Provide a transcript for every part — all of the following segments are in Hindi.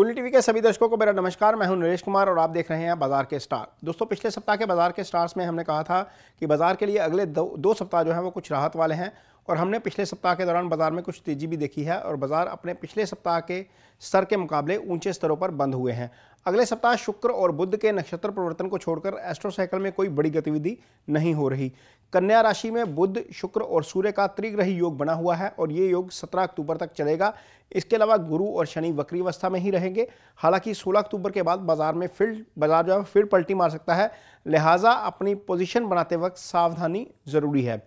कुंडली टीवी के सभी दर्शकों को मेरा नमस्कार मैं हूं नरेश कुमार और आप देख रहे हैं बाजार के स्टार दोस्तों पिछले सप्ताह के बाजार के स्टार्स में हमने कहा था कि बाजार के लिए अगले दो, दो सप्ताह जो है वो कुछ राहत वाले हैं और हमने पिछले सप्ताह के दौरान बाजार में कुछ तेज़ी भी देखी है और बाजार अपने पिछले सप्ताह के स्तर के मुकाबले ऊंचे स्तरों पर बंद हुए हैं अगले सप्ताह शुक्र और बुद्ध के नक्षत्र प्रवर्तन को छोड़कर एस्ट्रोसाइकिल में कोई बड़ी गतिविधि नहीं हो रही कन्या राशि में बुद्ध शुक्र और सूर्य का त्रिग्रही योग बना हुआ है और ये योग 17 अक्टूबर तक चलेगा इसके अलावा गुरु और शनि वक्री अवस्था में ही रहेंगे हालांकि 16 अक्टूबर के बाद बाजार में फिर बाजार जो है फिर पलटी मार सकता है लिहाजा अपनी पोजिशन बनाते वक्त सावधानी ज़रूरी है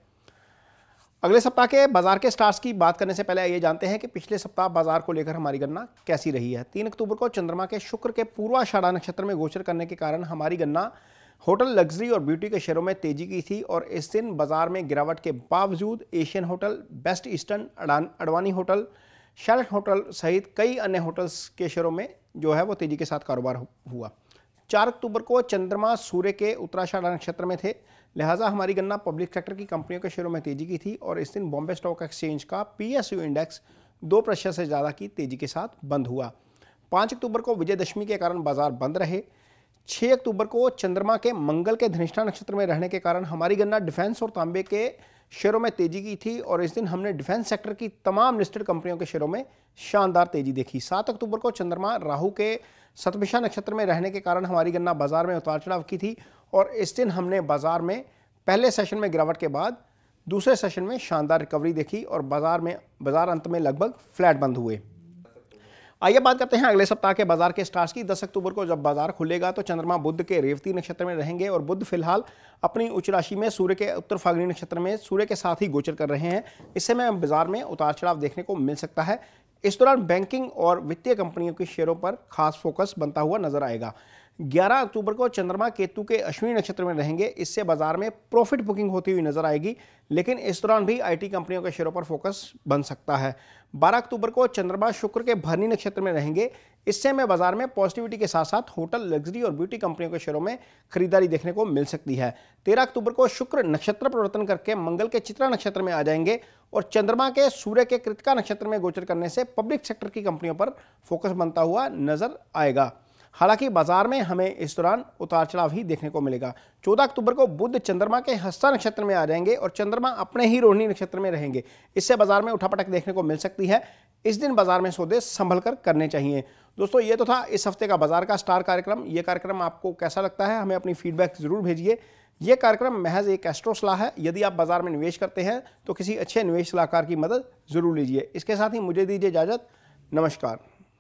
अगले सप्ताह के बाजार के स्टार्स की बात करने से पहले ये जानते हैं कि पिछले सप्ताह बाजार को लेकर हमारी गणना कैसी रही है तीन अक्टूबर को चंद्रमा के शुक्र के पूर्वाषाढ़ा नक्षत्र में गोचर करने के कारण हमारी गणना होटल लग्जरी और ब्यूटी के शेयरों में तेजी की थी और इस दिन बाजार में गिरावट के बावजूद Asian hotel best eastern Advani hotel Chalet hotel सहित कई अन्य होटल्स के शेयरों में जो है वो तेजी के साथ कारोबार हुआ चार अक्टूबर को चंद्रमा सूर्य के उत्तराषाढ़ नक्षत्र में थे लिहाजा हमारी गन्ना पब्लिक सेक्टर की कंपनियों के शेयरों में तेजी की थी और इस दिन बॉम्बे स्टॉक एक्सचेंज का पीएसयू इंडेक्स दो प्रतिशत से ज़्यादा की तेजी के साथ बंद हुआ पाँच अक्टूबर को विजयदशमी के कारण बाजार बंद रहे छः अक्टूबर को चंद्रमा के मंगल के धनिष्ठा नक्षत्र में रहने के कारण हमारी गन्ना डिफेंस और तांबे के शेयरों में तेजी की थी और इस दिन हमने डिफेंस सेक्टर की तमाम लिस्टेड कंपनियों के शेयरों में शानदार तेजी देखी सात अक्टूबर को चंद्रमा राहु के सतमिशा नक्षत्र में रहने के कारण हमारी गन्ना बाजार में उतार चढ़ाव की थी और इस दिन हमने बाजार में पहले सेशन में गिरावट के बाद दूसरे सेशन में शानदार रिकवरी देखी और बाजार में बाजार अंत में लगभग फ्लैट बंद हुए आइए बात करते हैं अगले सप्ताह के बाजार के स्टार्स की 10 अक्टूबर को जब बाजार खुलेगा तो चंद्रमा बुद्ध के रेवती नक्षत्र में रहेंगे और बुद्ध फिलहाल अपनी उच्च राशि में सूर्य के उत्तर फागनी नक्षत्र में सूर्य के साथ ही गोचर कर रहे हैं इस समय बाजार में उतार चढ़ाव देखने को मिल सकता है इस दौरान बैंकिंग और वित्तीय कंपनियों के शेयरों पर खास फोकस बनता हुआ नजर आएगा 11 अक्टूबर को चंद्रमा केतु के अश्विनी नक्षत्र में रहेंगे इससे बाजार में प्रॉफिट बुकिंग होती हुई नजर आएगी लेकिन इस दौरान भी आईटी कंपनियों के शेयरों पर फोकस बन सकता है 12 अक्टूबर को चंद्रमा शुक्र के भरनी नक्षत्र में रहेंगे इससे हमें बाजार में पॉजिटिविटी के साथ साथ होटल लग्जरी और ब्यूटी कंपनियों के शेयरों में खरीदारी देखने को मिल सकती है तेरह अक्टूबर को शुक्र नक्षत्र परिवर्तन करके मंगल के चित्रा नक्षत्र में आ जाएंगे और चंद्रमा के सूर्य के कृतिका नक्षत्र में गोचर करने से पब्लिक सेक्टर की कंपनियों पर फोकस बनता हुआ नजर आएगा हालांकि बाजार में हमें इस दौरान उतार चढ़ाव ही देखने को मिलेगा चौदह अक्टूबर को बुद्ध चंद्रमा के हस्ता नक्षत्र में आ जाएंगे और चंद्रमा अपने ही रोहिणी नक्षत्र में रहेंगे इससे बाजार में उठापटक देखने को मिल सकती है इस दिन बाजार में सौदे संभल कर करने चाहिए दोस्तों ये तो था इस हफ्ते का बाजार का स्टार कार्यक्रम ये कार्यक्रम आपको कैसा लगता है हमें अपनी फीडबैक ज़रूर भेजिए ये कार्यक्रम महज एक एस्ट्रो सलाह है यदि आप बाजार में निवेश करते हैं तो किसी अच्छे निवेश सलाहकार की मदद ज़रूर लीजिए इसके साथ ही मुझे दीजिए इजाज़त नमस्कार